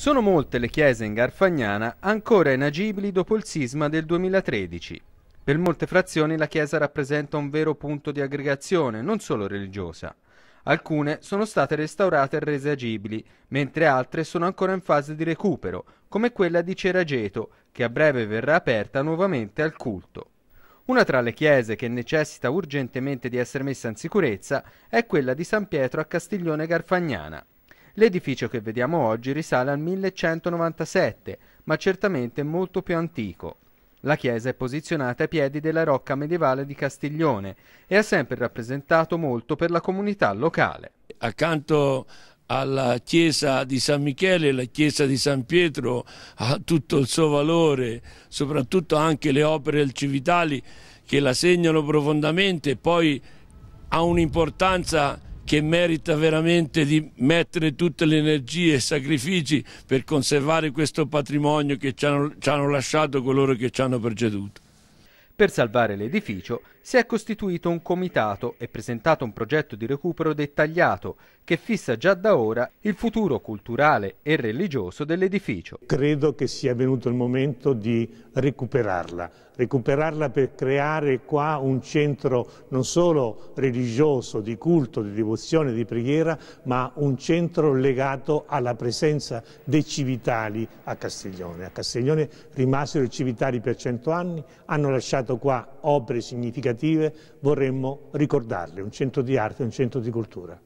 Sono molte le chiese in Garfagnana ancora inagibili dopo il sisma del 2013. Per molte frazioni la chiesa rappresenta un vero punto di aggregazione, non solo religiosa. Alcune sono state restaurate e rese agibili, mentre altre sono ancora in fase di recupero, come quella di Cerageto, che a breve verrà aperta nuovamente al culto. Una tra le chiese che necessita urgentemente di essere messa in sicurezza è quella di San Pietro a Castiglione Garfagnana. L'edificio che vediamo oggi risale al 1197, ma certamente molto più antico. La chiesa è posizionata ai piedi della rocca medievale di Castiglione e ha sempre rappresentato molto per la comunità locale. Accanto alla chiesa di San Michele, la chiesa di San Pietro ha tutto il suo valore, soprattutto anche le opere alcivitali che la segnano profondamente e poi ha un'importanza che merita veramente di mettere tutte le energie e sacrifici per conservare questo patrimonio che ci hanno, ci hanno lasciato coloro che ci hanno preceduto. Per salvare l'edificio si è costituito un comitato e presentato un progetto di recupero dettagliato che fissa già da ora il futuro culturale e religioso dell'edificio. Credo che sia venuto il momento di recuperarla, recuperarla per creare qua un centro non solo religioso, di culto, di devozione, di preghiera, ma un centro legato alla presenza dei civitali a Castiglione. A Castiglione rimasero i civitali per cento anni, hanno lasciato qua opere significative, vorremmo ricordarle, un centro di arte, un centro di cultura.